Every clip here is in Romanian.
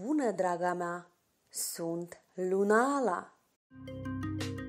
Bună, draga mea! Sunt Lunala!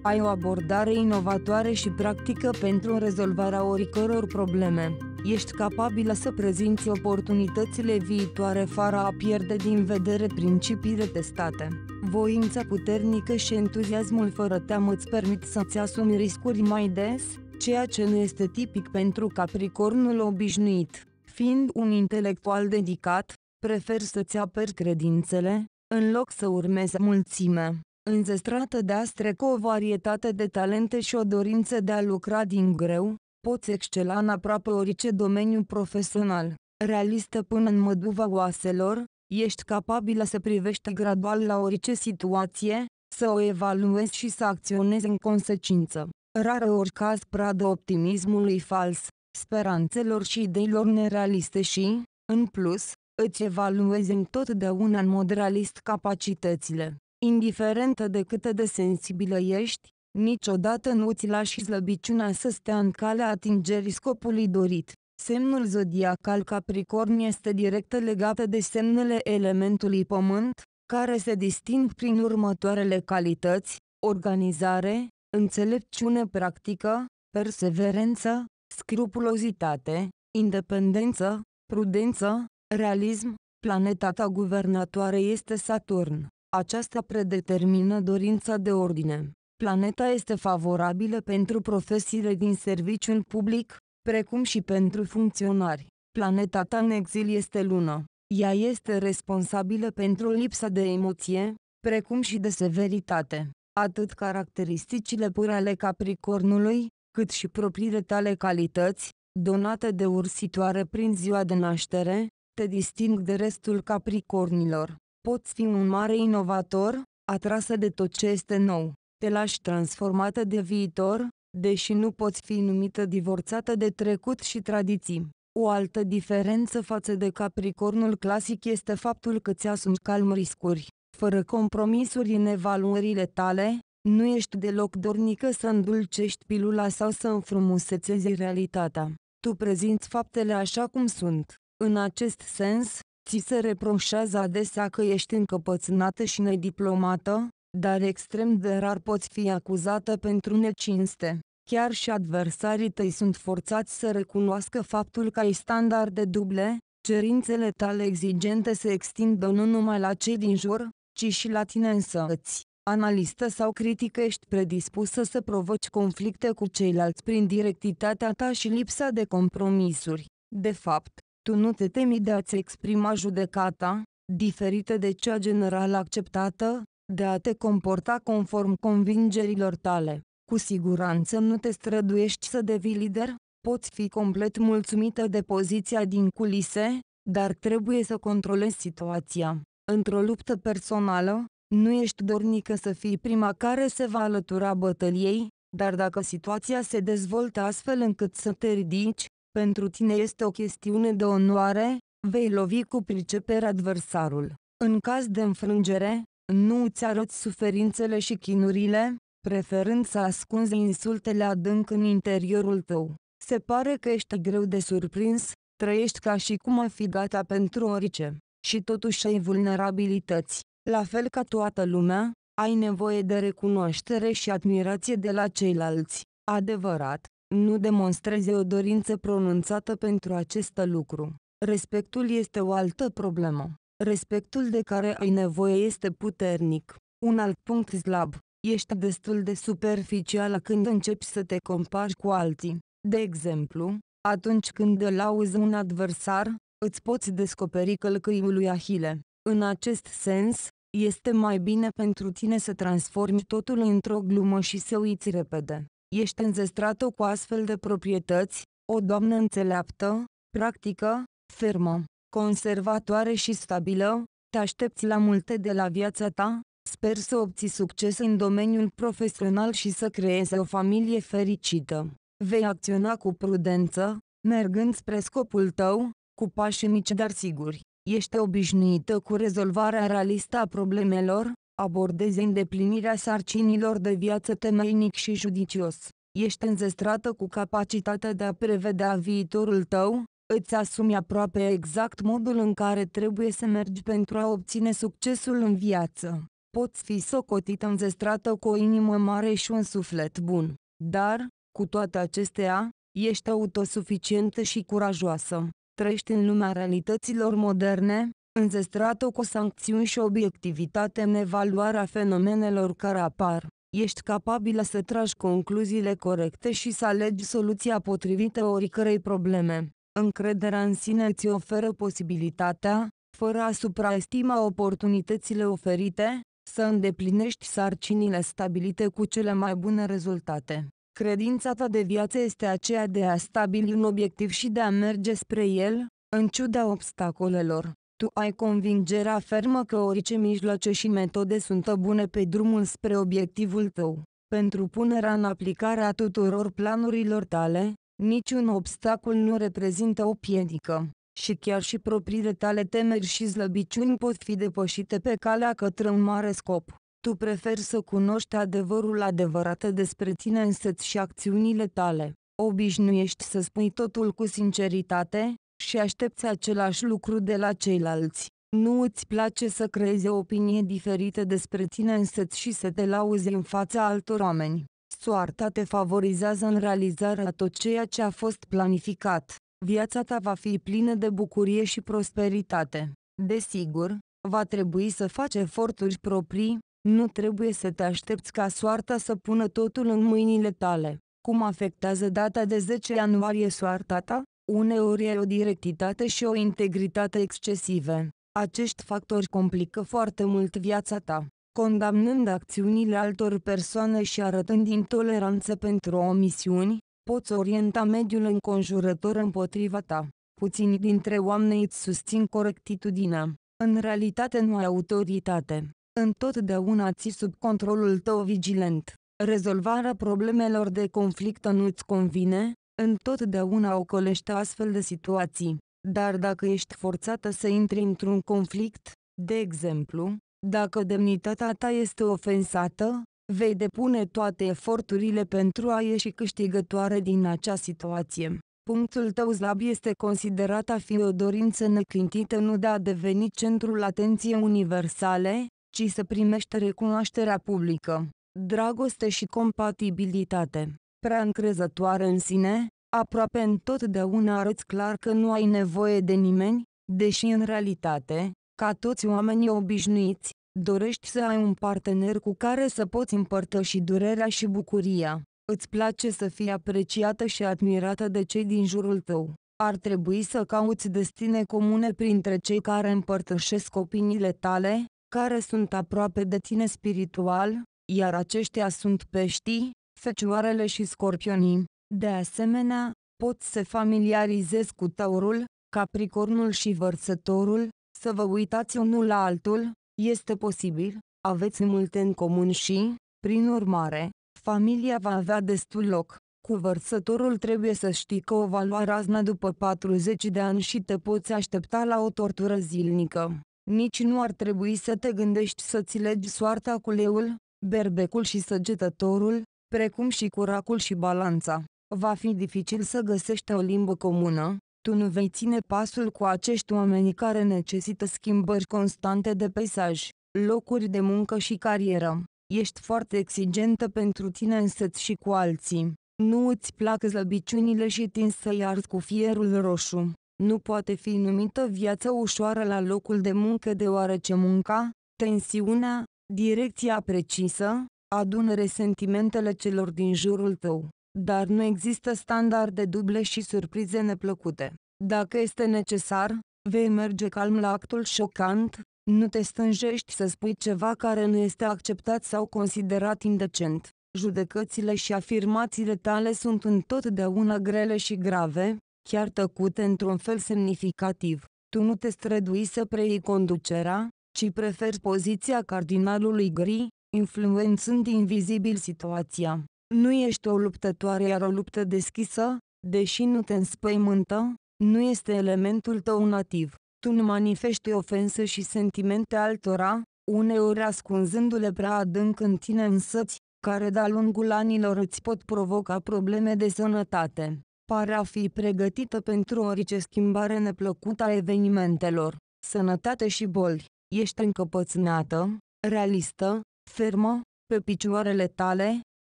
Ai o abordare inovatoare și practică pentru rezolvarea oricăror probleme. Ești capabilă să prezinți oportunitățile viitoare fără a pierde din vedere principiile testate. Voința puternică și entuziasmul fără teamă îți permit să-ți asumi riscuri mai des, ceea ce nu este tipic pentru Capricornul obișnuit. Fiind un intelectual dedicat, prefer să-ți aperi credințele, în loc să urmezi mulțimea, înzestrată de astre cu o varietate de talente și o dorință de a lucra din greu, poți excela în aproape orice domeniu profesional, realistă până în măduva oaselor, ești capabilă să privești gradual la orice situație, să o evaluezi și să acționezi în consecință. Rară ori caz pradă optimismului fals, speranțelor și ideilor nerealiste și, în plus, îți evaluezi întotdeauna în mod realist capacitățile. Indiferent de cât de sensibilă ești, niciodată nu ți lași slăbiciunea să stea în calea atingerii scopului dorit. Semnul zodiacal Capricorn este direct legat de semnele elementului pământ, care se disting prin următoarele calități, organizare, înțelepciune practică, perseverență, scrupulozitate, independență, prudență, Realism, planeta ta guvernatoare este Saturn. Aceasta predetermină dorința de ordine. Planeta este favorabilă pentru profesiile din serviciul public, precum și pentru funcționari. Planeta ta în exil este lună. Ea este responsabilă pentru lipsa de emoție, precum și de severitate. Atât caracteristicile pure ale Capricornului, cât și propriile tale calități, donate de ursitoare prin ziua de naștere, te disting de restul capricornilor. Poți fi un mare inovator, atrasă de tot ce este nou. Te lași transformată de viitor, deși nu poți fi numită divorțată de trecut și tradiții. O altă diferență față de Capricornul clasic este faptul că ți-asumi calm riscuri, fără compromisuri în evaluările tale, nu ești deloc dornică să îndulcești pilula sau să înfrumusețezi realitatea. Tu prezinți faptele așa cum sunt. În acest sens, ți se reproșează adesea că ești încăpățânată și nediplomată, dar extrem de rar poți fi acuzată pentru necinste. Chiar și adversarii tăi sunt forțați să recunoască faptul că ai standarde duble, cerințele tale exigente se extindă nu numai la cei din jur, ci și la tine însăți. Analistă sau critică ești predispusă să provoci conflicte cu ceilalți prin directitatea ta și lipsa de compromisuri. De fapt, tu nu te temi de a-ți exprima judecata, diferită de cea generală acceptată, de a te comporta conform convingerilor tale. Cu siguranță nu te străduiești să devii lider, poți fi complet mulțumită de poziția din culise, dar trebuie să controlezi situația. Într-o luptă personală, nu ești dornică să fii prima care se va alătura bătăliei, dar dacă situația se dezvoltă astfel încât să te ridici, pentru tine este o chestiune de onoare, vei lovi cu pricepere adversarul. În caz de înfrângere, nu îți arăți suferințele și chinurile, preferând să ascunzi insultele adânc în interiorul tău. Se pare că ești greu de surprins, trăiești ca și cum ai fi gata pentru orice, și totuși ai vulnerabilități. La fel ca toată lumea, ai nevoie de recunoaștere și admirație de la ceilalți. Adevărat, nu demonstreze o dorință pronunțată pentru acest lucru. Respectul este o altă problemă. Respectul de care ai nevoie este puternic. Un alt punct slab. Ești destul de superficială când începi să te compari cu alții. De exemplu, atunci când îl auzi un adversar, îți poți descoperi călcâiul lui Ahile. În acest sens, este mai bine pentru tine să transformi totul într-o glumă și să uiți repede. Ești înzestrată cu astfel de proprietăți, o doamnă înțeleaptă, practică, fermă, conservatoare și stabilă, te aștepți la multe de la viața ta, sper să obții succes în domeniul profesional și să creezi o familie fericită. Vei acționa cu prudență, mergând spre scopul tău, cu pași mici dar siguri. Ești obișnuită cu rezolvarea realistă a problemelor, abordeze îndeplinirea sarcinilor de viață temeinic și judicios. Ești înzestrată cu capacitatea de a prevedea viitorul tău, îți asumi aproape exact modul în care trebuie să mergi pentru a obține succesul în viață. Poți fi socotită înzestrată cu o inimă mare și un suflet bun, dar, cu toate acestea, ești autosuficientă și curajoasă. Trăiești în lumea realităților moderne, înzestrată cu sancțiuni și obiectivitate în evaluarea fenomenelor care apar, ești capabilă să tragi concluziile corecte și să alegi soluția potrivită oricărei probleme. Încrederea în sine îți oferă posibilitatea, fără a supraestima oportunitățile oferite, să îndeplinești sarcinile stabilite cu cele mai bune rezultate. Credința ta de viață este aceea de a stabili un obiectiv și de a merge spre el, în ciuda obstacolelor tu ai convingerea fermă că orice mijloace și metode sunt bune pe drumul spre obiectivul tău. Pentru punerea în aplicare a tuturor planurilor tale, niciun obstacol nu reprezintă o piedică și chiar și propriile tale temeri și slăbiciuni pot fi depășite pe calea către un mare scop. Tu preferi să cunoști adevărul adevărat despre tine însăți și acțiunile tale. Obișnuiești să spui totul cu sinceritate, și aștepți același lucru de la ceilalți. Nu îți place să creezi o opinie diferită despre tine însăți și să te lauzi în fața altor oameni. Soarta te favorizează în realizarea tot ceea ce a fost planificat. Viața ta va fi plină de bucurie și prosperitate. Desigur, va trebui să faci eforturi proprii, nu trebuie să te aștepți ca soarta să pună totul în mâinile tale. Cum afectează data de 10 ianuarie soarta ta? uneori e o directitate și o integritate excesive. Acești factori complică foarte mult viața ta, condamnând acțiunile altor persoane și arătând intoleranță pentru omisiuni, poți orienta mediul înconjurător împotriva ta. Puțini dintre oameni îți susțin corectitudinea. În realitate nu ai autoritate. Întotdeauna ții sub controlul tău vigilent. Rezolvarea problemelor de conflict nu-ți convine, Întotdeauna ocolește astfel de situații, dar dacă ești forțată să intri într-un conflict, de exemplu, dacă demnitatea ta este ofensată, vei depune toate eforturile pentru a ieși câștigătoare din acea situație. Punctul tău slab este considerat a fi o dorință neclintită nu de a deveni centrul atenției universale, ci să primești recunoașterea publică, dragoste și compatibilitate prea încrezătoare în sine, aproape întotdeauna arăți clar că nu ai nevoie de nimeni, deși în realitate, ca toți oamenii obișnuiți, dorești să ai un partener cu care să poți împărtăși durerea și bucuria. Îți place să fii apreciată și admirată de cei din jurul tău. Ar trebui să cauți destine comune printre cei care împărtășesc opiniile tale, care sunt aproape de tine spiritual, iar aceștia sunt peștii, fecioarele și scorpionii. De asemenea, pot să familiarizez cu taurul, capricornul și vărsătorul, să vă uitați unul la altul, este posibil, aveți multe în comun și, prin urmare, familia va avea destul loc. Cu vărsătorul trebuie să știi că o va lua razna după 40 de ani și te poți aștepta la o tortură zilnică. Nici nu ar trebui să te gândești să-ți legi soarta cu leul, berbecul și săgetătorul, precum și curacul și balanța. Va fi dificil să găsești o limbă comună, tu nu vei ține pasul cu acești oameni care necesită schimbări constante de peisaj, locuri de muncă și carieră. Ești foarte exigentă pentru tine însăți și cu alții. Nu îți plac slăbiciunile și tinzi să-i arzi cu fierul roșu. Nu poate fi numită viață ușoară la locul de muncă deoarece munca, tensiunea, direcția precisă, Adun resentimentele celor din jurul tău. Dar nu există standarde duble și surprize neplăcute. Dacă este necesar, vei merge calm la actul șocant, nu te stânjești să spui ceva care nu este acceptat sau considerat indecent. Judecățile și afirmațiile tale sunt întotdeauna grele și grave, chiar tăcute într-un fel semnificativ. Tu nu te strădui să preiei conducerea, ci preferi poziția cardinalului gri, influențând invizibil situația. Nu ești o luptătoare, iar o luptă deschisă, deși nu te înspăimântă, nu este elementul tău nativ. Tu nu manifesti ofensă și sentimente altora, uneori ascunzându-le prea adânc în tine însăți, care de-a lungul anilor îți pot provoca probleme de sănătate. Pare a fi pregătită pentru orice schimbare neplăcută a evenimentelor. Sănătate și boli. Ești încăpățânată, realistă, fermă, pe picioarele tale,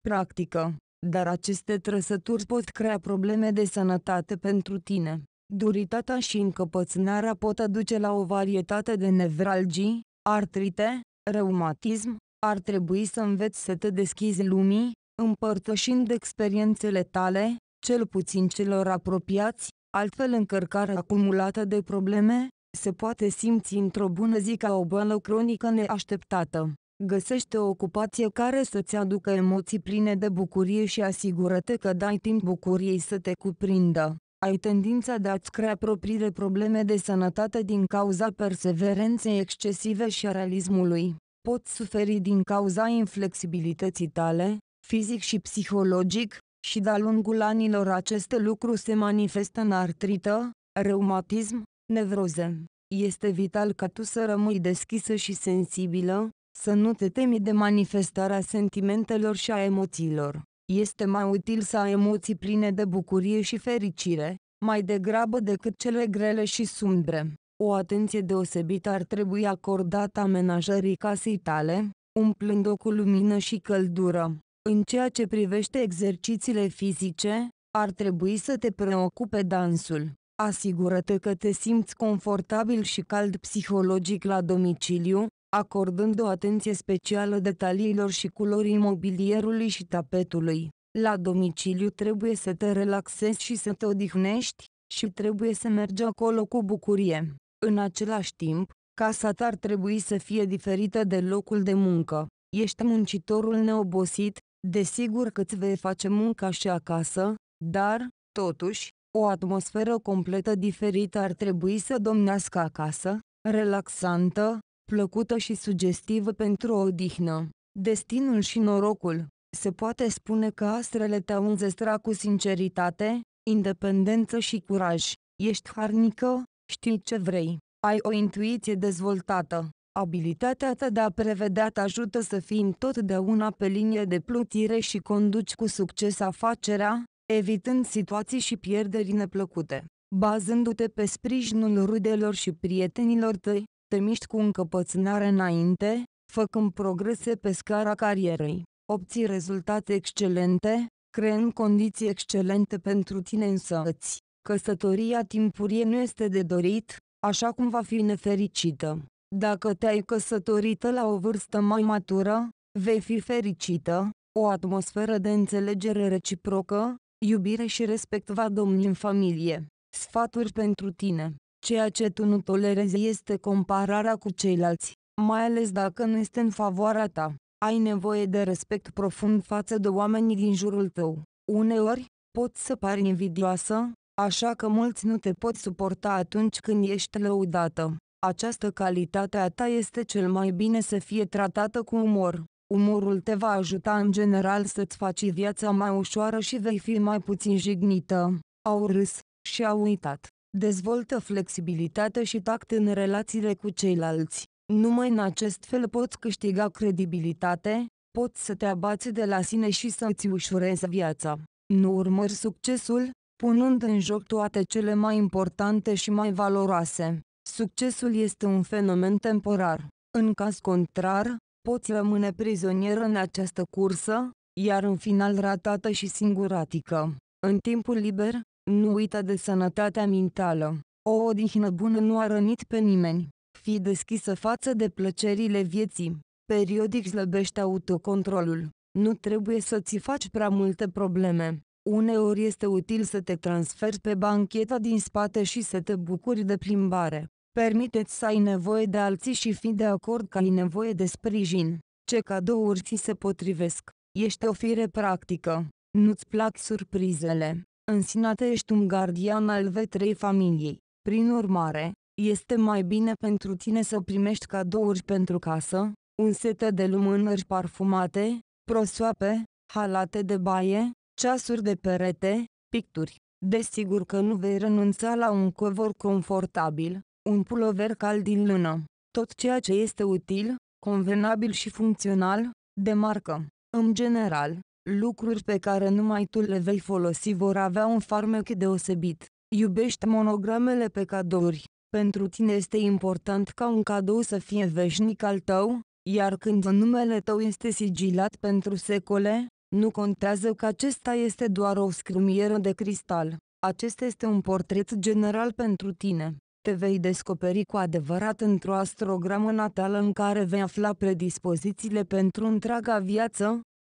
practică. Dar aceste trăsături pot crea probleme de sănătate pentru tine. Duritatea și încăpățânarea pot aduce la o varietate de nevralgii, artrite, reumatism, ar trebui să înveți să te deschizi lumii, împărtășind experiențele tale, cel puțin celor apropiați, altfel încărcarea acumulată de probleme, se poate simți într-o bună zi ca o boală cronică neașteptată. Găsește o ocupație care să-ți aducă emoții pline de bucurie și asigură-te că dai timp bucuriei să te cuprindă. Ai tendința de a-ți crea propriile probleme de sănătate din cauza perseverenței excesive și a realismului. Poți suferi din cauza inflexibilității tale, fizic și psihologic, și de-a lungul anilor aceste lucru se manifestă în artrită, reumatism, nevroze. Este vital ca tu să rămâi deschisă și sensibilă, să nu te temi de manifestarea sentimentelor și a emoțiilor. Este mai util să ai emoții pline de bucurie și fericire, mai degrabă decât cele grele și sumbre. O atenție deosebită ar trebui acordată amenajării casei tale, umplând-o cu lumină și căldură. În ceea ce privește exercițiile fizice, ar trebui să te preocupe dansul. Asigură-te că te simți confortabil și cald psihologic la domiciliu, acordând o atenție specială detaliilor și culorii mobilierului și tapetului. La domiciliu trebuie să te relaxezi și să te odihnești, și trebuie să mergi acolo cu bucurie. În același timp, casa ta ar trebui să fie diferită de locul de muncă. Ești muncitorul neobosit, desigur că îți vei face munca și acasă, dar, totuși, o atmosferă completă diferită ar trebui să domnească acasă, relaxantă, plăcută și sugestivă pentru o odihnă. Destinul și norocul. Se poate spune că astrele te-au înzestrat cu sinceritate, independență și curaj. Ești harnică, știi ce vrei. Ai o intuiție dezvoltată. Abilitatea ta de a prevedea te ajută să fii întotdeauna pe linie de plutire și conduci cu succes afacerea, evitând situații și pierderi neplăcute. Bazându-te pe sprijinul rudelor și prietenilor tăi, te miști cu încăpățânare înainte, făcând progrese pe scara carierei. Obții rezultate excelente, creând condiții excelente pentru tine însăți. Căsătoria timpurie nu este de dorit, așa cum va fi nefericită. Dacă te-ai căsătorită la o vârstă mai matură, vei fi fericită, o atmosferă de înțelegere reciprocă, iubire și respect va domni în familie. Sfaturi pentru tine Ceea ce tu nu tolerezi este compararea cu ceilalți, mai ales dacă nu este în favoarea ta. Ai nevoie de respect profund față de oamenii din jurul tău. Uneori, poți să pari invidioasă, așa că mulți nu te pot suporta atunci când ești lăudată. Această calitate a ta este cel mai bine să fie tratată cu umor. Umorul te va ajuta în general să-ți faci viața mai ușoară și vei fi mai puțin jignită. Au râs și au uitat. Dezvoltă flexibilitate și tact în relațiile cu ceilalți. Numai în acest fel poți câștiga credibilitate, poți să te abați de la sine și să-ți ușurezi viața. Nu urmări succesul, punând în joc toate cele mai importante și mai valoroase. Succesul este un fenomen temporar. În caz contrar, poți rămâne prizonier în această cursă, iar în final ratată și singuratică. În timpul liber, nu uita de sănătatea mentală. O odihnă bună nu a rănit pe nimeni. Fii deschisă față de plăcerile vieții. Periodic slăbește autocontrolul. Nu trebuie să-ți faci prea multe probleme. Uneori este util să te transferi pe bancheta din spate și să te bucuri de plimbare. Permiteți să ai nevoie de alții și fi de acord că ai nevoie de sprijin. Ce cadouri ți se potrivesc. Ești o fire practică. Nu-ți plac surprizele. În sinate ești un gardian al vetrei familiei. Prin urmare, este mai bine pentru tine să primești cadouri pentru casă, un set de lumânări parfumate, prosoape, halate de baie, ceasuri de perete, picturi. Desigur că nu vei renunța la un covor confortabil, un pulover cald din lână, tot ceea ce este util, convenabil și funcțional, de marcă. În general, lucruri pe care numai tu le vei folosi vor avea un farmec deosebit. Iubești monogramele pe cadouri. Pentru tine este important ca un cadou să fie veșnic al tău, iar când numele tău este sigilat pentru secole, nu contează că acesta este doar o scrumieră de cristal. Acesta este un portret general pentru tine. Te vei descoperi cu adevărat într-o astrogramă natală în care vei afla predispozițiile pentru întreaga viață,